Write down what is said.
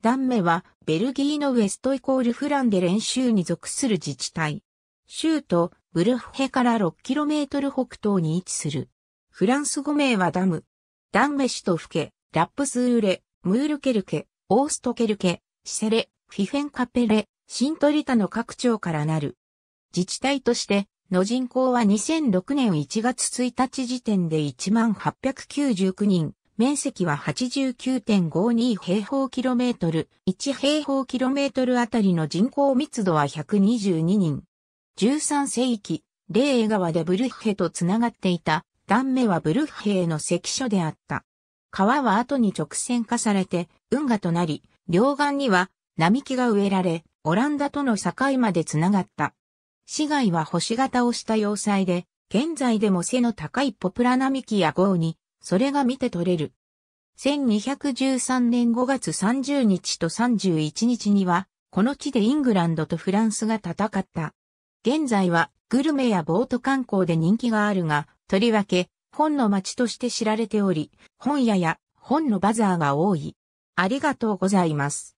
ダンメはベルギーのウェストイコールフランで練習に属する自治体。州都ブルフヘから 6km 北東に位置する。フランス語名はダム。ダンメ市とフケ、ラップスーレ、ムールケルケ、オーストケルケ、シセレ、フィフェンカペレ、シントリタの各町からなる。自治体として、の人口は2006年1月1日時点で1899人、面積は89.52平方キロメートル、1平方キロメートルあたりの人口密度は122人。13世紀、レーエ川でブルッヘとつながっていた、断面はブルッヘへの関所であった。川は後に直線化されて、運河となり、両岸には並木が植えられ、オランダとの境までつながった。市街は星型をした要塞で、現在でも背の高いポプラ並木や豪に、それが見て取れる。1213年5月30日と31日には、この地でイングランドとフランスが戦った。現在はグルメやボート観光で人気があるが、とりわけ本の街として知られており、本屋や本のバザーが多い。ありがとうございます。